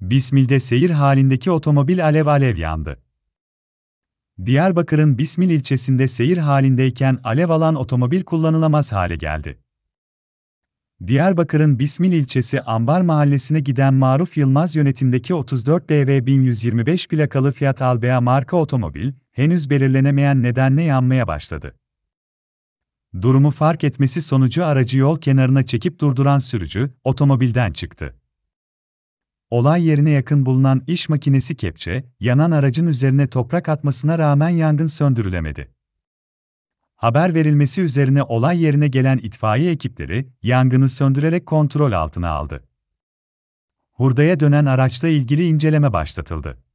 Bismil'de seyir halindeki otomobil alev alev yandı. Diyarbakır'ın Bismil ilçesinde seyir halindeyken alev alan otomobil kullanılamaz hale geldi. Diyarbakır'ın Bismil ilçesi Ambar Mahallesi'ne giden Maruf Yılmaz yönetimdeki 34 DV 1125 plakalı Fiat Albea marka otomobil, henüz belirlenemeyen nedenle yanmaya başladı. Durumu fark etmesi sonucu aracı yol kenarına çekip durduran sürücü, otomobilden çıktı. Olay yerine yakın bulunan iş makinesi kepçe, yanan aracın üzerine toprak atmasına rağmen yangın söndürülemedi. Haber verilmesi üzerine olay yerine gelen itfaiye ekipleri, yangını söndürerek kontrol altına aldı. Hurdaya dönen araçla ilgili inceleme başlatıldı.